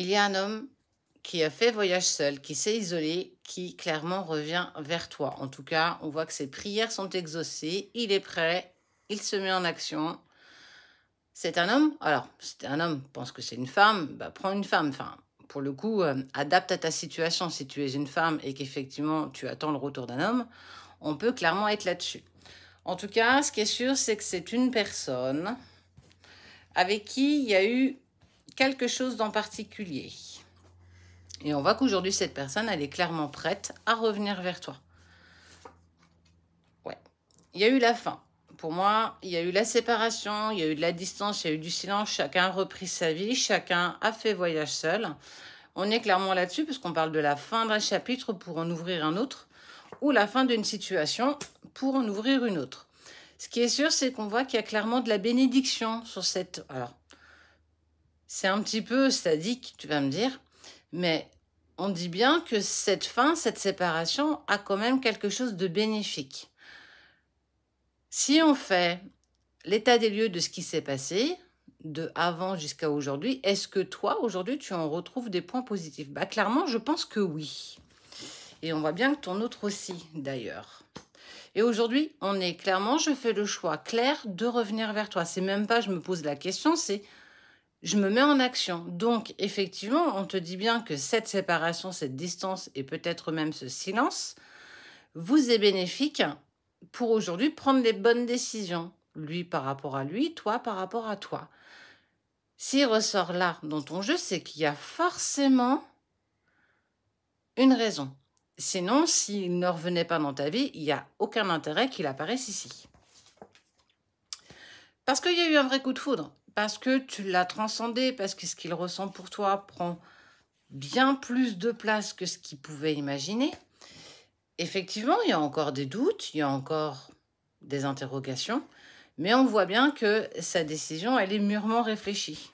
il y a un homme qui a fait voyage seul, qui s'est isolé, qui clairement revient vers toi. En tout cas, on voit que ses prières sont exaucées, il est prêt, il se met en action. C'est un homme Alors, c'est un homme, pense que c'est une femme, bah, prends une femme. Enfin, pour le coup, euh, adapte à ta situation si tu es une femme et qu'effectivement tu attends le retour d'un homme. On peut clairement être là-dessus. En tout cas, ce qui est sûr, c'est que c'est une personne avec qui il y a eu quelque chose d'en particulier. Et on voit qu'aujourd'hui, cette personne, elle est clairement prête à revenir vers toi. Ouais. Il y a eu la fin. Pour moi, il y a eu la séparation, il y a eu de la distance, il y a eu du silence. Chacun a repris sa vie, chacun a fait voyage seul. On est clairement là-dessus, puisqu'on parle de la fin d'un chapitre pour en ouvrir un autre, ou la fin d'une situation pour en ouvrir une autre. Ce qui est sûr, c'est qu'on voit qu'il y a clairement de la bénédiction sur cette... Alors, c'est un petit peu sadique, tu vas me dire, mais on dit bien que cette fin, cette séparation a quand même quelque chose de bénéfique. Si on fait l'état des lieux de ce qui s'est passé, de avant jusqu'à aujourd'hui, est-ce que toi, aujourd'hui, tu en retrouves des points positifs bah, Clairement, je pense que oui. Et on voit bien que ton autre aussi, d'ailleurs. Et aujourd'hui, on est clairement, je fais le choix clair de revenir vers toi. C'est même pas, je me pose la question, c'est je me mets en action. Donc, effectivement, on te dit bien que cette séparation, cette distance et peut-être même ce silence vous est bénéfique pour aujourd'hui prendre les bonnes décisions. Lui par rapport à lui, toi par rapport à toi. S'il ressort là dans ton jeu, c'est qu'il y a forcément une raison. Sinon, s'il ne revenait pas dans ta vie, il n'y a aucun intérêt qu'il apparaisse ici. Parce qu'il y a eu un vrai coup de foudre parce que tu l'as transcendé, parce que ce qu'il ressent pour toi prend bien plus de place que ce qu'il pouvait imaginer. Effectivement, il y a encore des doutes, il y a encore des interrogations, mais on voit bien que sa décision, elle est mûrement réfléchie.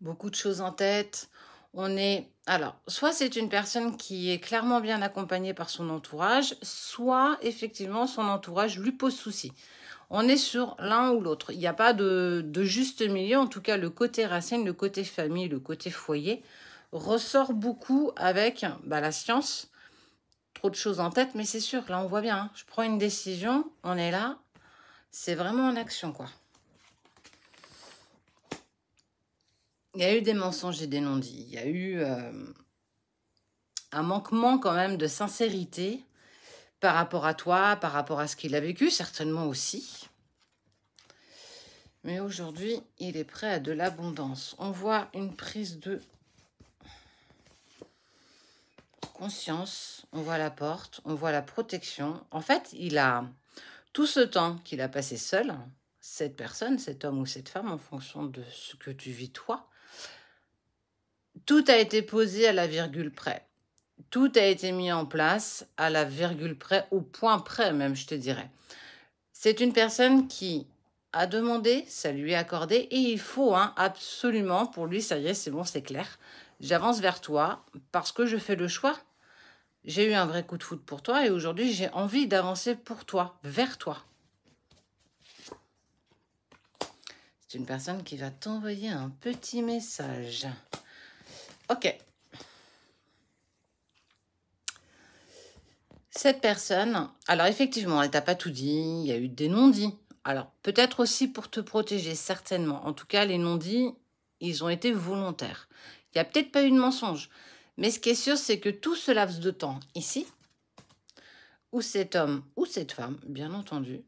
Beaucoup de choses en tête, on est... Alors, soit c'est une personne qui est clairement bien accompagnée par son entourage, soit effectivement son entourage lui pose souci. On est sur l'un ou l'autre. Il n'y a pas de, juste milieu. En tout cas, le côté racine, le côté famille, le côté foyer ressort beaucoup avec bah, la science. Trop de choses en tête, mais c'est sûr, là on voit bien. Hein. Je prends une décision, on est là. C'est vraiment en action, quoi. il y a eu des mensonges et des non-dits. Il y a eu euh, un manquement quand même de sincérité par rapport à toi, par rapport à ce qu'il a vécu, certainement aussi. Mais aujourd'hui, il est prêt à de l'abondance. On voit une prise de conscience, on voit la porte, on voit la protection. En fait, il a tout ce temps qu'il a passé seul, cette personne, cet homme ou cette femme, en fonction de ce que tu vis toi, tout a été posé à la virgule près. Tout a été mis en place à la virgule près, au point près même, je te dirais. C'est une personne qui a demandé, ça lui est accordé, et il faut hein, absolument, pour lui, ça y est, c'est bon, c'est clair, j'avance vers toi parce que je fais le choix. J'ai eu un vrai coup de foot pour toi et aujourd'hui, j'ai envie d'avancer pour toi, vers toi. C'est une personne qui va t'envoyer un petit message. Ok. Cette personne, alors effectivement, elle t'a pas tout dit, il y a eu des non-dits. Alors peut-être aussi pour te protéger, certainement. En tout cas, les non-dits, ils ont été volontaires. Il n'y a peut-être pas eu de mensonge. Mais ce qui est sûr, c'est que tout ce laps de temps ici, où cet homme ou cette femme, bien entendu,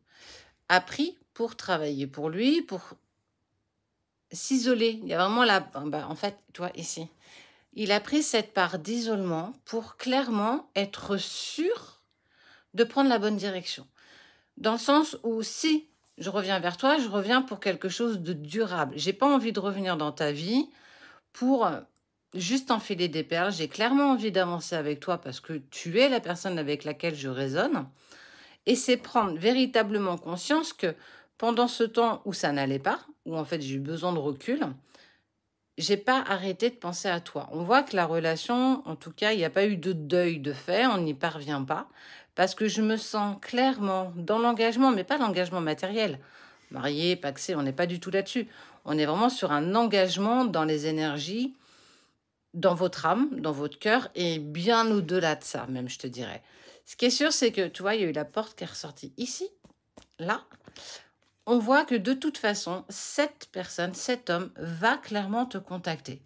a pris pour travailler pour lui, pour s'isoler. Il y a vraiment la... Bah, en fait, toi, ici, il a pris cette part d'isolement pour clairement être sûr de prendre la bonne direction. Dans le sens où si je reviens vers toi, je reviens pour quelque chose de durable. J'ai pas envie de revenir dans ta vie pour euh, juste enfiler des perles. J'ai clairement envie d'avancer avec toi parce que tu es la personne avec laquelle je raisonne. Et c'est prendre véritablement conscience que pendant ce temps où ça n'allait pas, où en fait j'ai eu besoin de recul, j'ai pas arrêté de penser à toi. On voit que la relation, en tout cas, il n'y a pas eu de deuil de fait, on n'y parvient pas, parce que je me sens clairement dans l'engagement, mais pas l'engagement matériel. Marié, paxé, on n'est pas du tout là-dessus. On est vraiment sur un engagement dans les énergies, dans votre âme, dans votre cœur, et bien au-delà de ça, même, je te dirais. Ce qui est sûr, c'est que, tu vois, il y a eu la porte qui est ressortie ici, là on voit que de toute façon, cette personne, cet homme va clairement te contacter.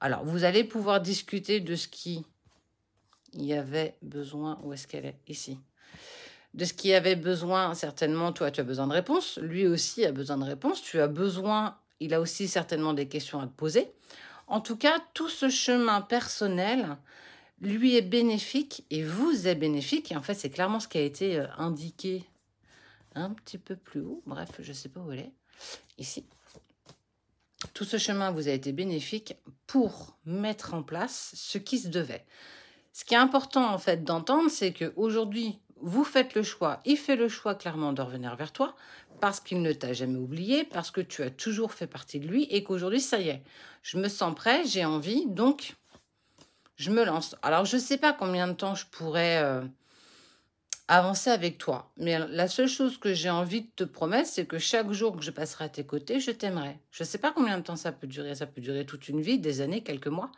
Alors, vous allez pouvoir discuter de ce qui y avait besoin. Où est-ce qu'elle est Ici. De ce qui avait besoin, certainement, toi, tu as besoin de réponses. Lui aussi a besoin de réponses. Tu as besoin, il a aussi certainement des questions à te poser. En tout cas, tout ce chemin personnel lui est bénéfique et vous est bénéfique. Et en fait, c'est clairement ce qui a été euh, indiqué un petit peu plus haut, bref, je ne sais pas où elle est, ici. Tout ce chemin vous a été bénéfique pour mettre en place ce qui se devait. Ce qui est important en fait d'entendre, c'est qu'aujourd'hui, vous faites le choix, il fait le choix clairement de revenir vers toi parce qu'il ne t'a jamais oublié, parce que tu as toujours fait partie de lui et qu'aujourd'hui, ça y est, je me sens prêt, j'ai envie, donc je me lance. Alors, je ne sais pas combien de temps je pourrais... Euh, avancer avec toi. Mais la seule chose que j'ai envie de te promettre, c'est que chaque jour que je passerai à tes côtés, je t'aimerai. Je ne sais pas combien de temps ça peut durer. Ça peut durer toute une vie, des années, quelques mois.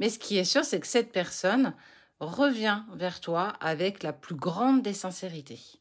Mais ce qui est sûr, c'est que cette personne revient vers toi avec la plus grande des sincérités.